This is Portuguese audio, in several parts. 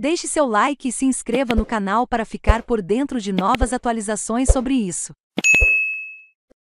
Deixe seu like e se inscreva no canal para ficar por dentro de novas atualizações sobre isso.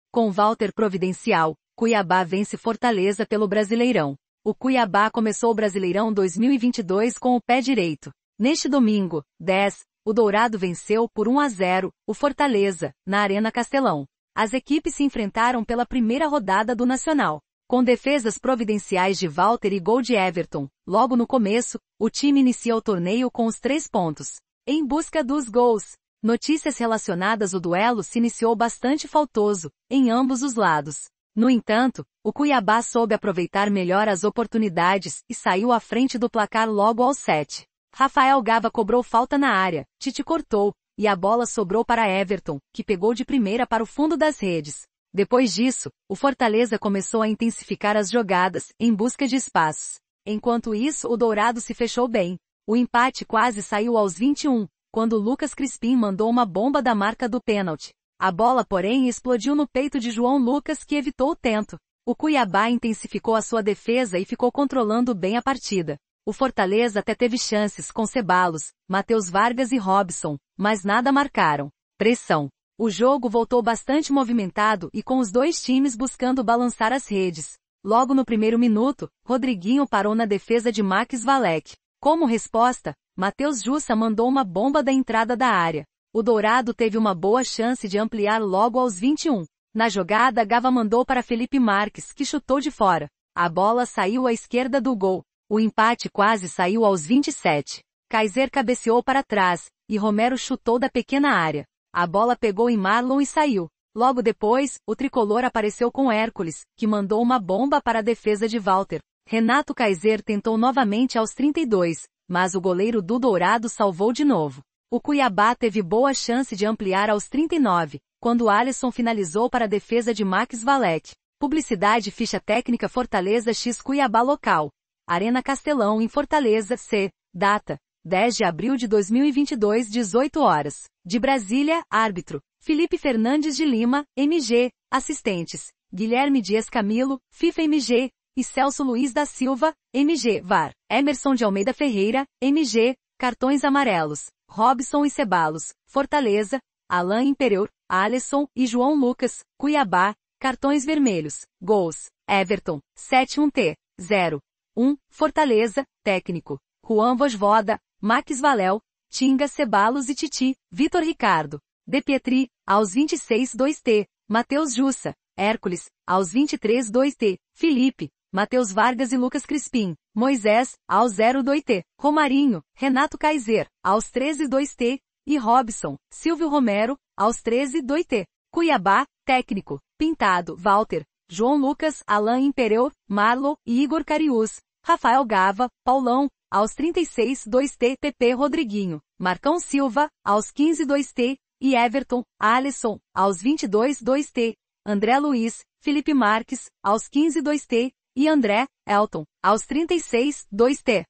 Com Walter Providencial, Cuiabá vence Fortaleza pelo Brasileirão. O Cuiabá começou o Brasileirão 2022 com o pé direito. Neste domingo, 10, o Dourado venceu por 1 a 0 o Fortaleza, na Arena Castelão. As equipes se enfrentaram pela primeira rodada do Nacional. Com defesas providenciais de Walter e gol de Everton, logo no começo, o time inicia o torneio com os três pontos. Em busca dos gols, notícias relacionadas ao duelo se iniciou bastante faltoso, em ambos os lados. No entanto, o Cuiabá soube aproveitar melhor as oportunidades e saiu à frente do placar logo aos sete. Rafael Gava cobrou falta na área, Tite cortou, e a bola sobrou para Everton, que pegou de primeira para o fundo das redes. Depois disso, o Fortaleza começou a intensificar as jogadas, em busca de espaços. Enquanto isso, o Dourado se fechou bem. O empate quase saiu aos 21, quando Lucas Crispim mandou uma bomba da marca do pênalti. A bola, porém, explodiu no peito de João Lucas que evitou o tento. O Cuiabá intensificou a sua defesa e ficou controlando bem a partida. O Fortaleza até teve chances com Cebalos, Matheus Vargas e Robson, mas nada marcaram. Pressão. O jogo voltou bastante movimentado e com os dois times buscando balançar as redes. Logo no primeiro minuto, Rodriguinho parou na defesa de Max Valek. Como resposta, Matheus Jussa mandou uma bomba da entrada da área. O Dourado teve uma boa chance de ampliar logo aos 21. Na jogada, Gava mandou para Felipe Marques, que chutou de fora. A bola saiu à esquerda do gol. O empate quase saiu aos 27. Kaiser cabeceou para trás, e Romero chutou da pequena área. A bola pegou em Marlon e saiu. Logo depois, o tricolor apareceu com Hércules, que mandou uma bomba para a defesa de Walter. Renato Kaiser tentou novamente aos 32, mas o goleiro do Dourado salvou de novo. O Cuiabá teve boa chance de ampliar aos 39, quando Alisson finalizou para a defesa de Max Valek. Publicidade Ficha Técnica Fortaleza X Cuiabá Local. Arena Castelão em Fortaleza C. Data 10 de abril de 2022, 18 horas. De Brasília, árbitro. Felipe Fernandes de Lima, MG. Assistentes. Guilherme Dias Camilo, FIFA MG. E Celso Luiz da Silva, MG. VAR. Emerson de Almeida Ferreira, MG. Cartões amarelos. Robson e Cebalos, Fortaleza. Alain Imperior, Alisson e João Lucas, Cuiabá. Cartões vermelhos. Gols. Everton. 71 t 0. 1. Fortaleza. Técnico. Juan Vosvoda, Max Valel, Tinga Cebalos e Titi, Vitor Ricardo, De Pietri, aos 26 2T, Matheus Jussa, Hércules, aos 23 2T, Felipe, Matheus Vargas e Lucas Crispim, Moisés, aos 0 2T, Romarinho, Renato Kaiser, aos 13 2T, e Robson, Silvio Romero, aos 13 2T, Cuiabá, técnico, Pintado, Walter, João Lucas, Alain Impereu, Marlon e Igor Carius, Rafael Gava, Paulão, aos 36 2T PP Rodriguinho, Marcão Silva, aos 15 2T, e Everton, Alisson, aos 22 2T, André Luiz, Felipe Marques, aos 15 2T, e André, Elton, aos 36 2T.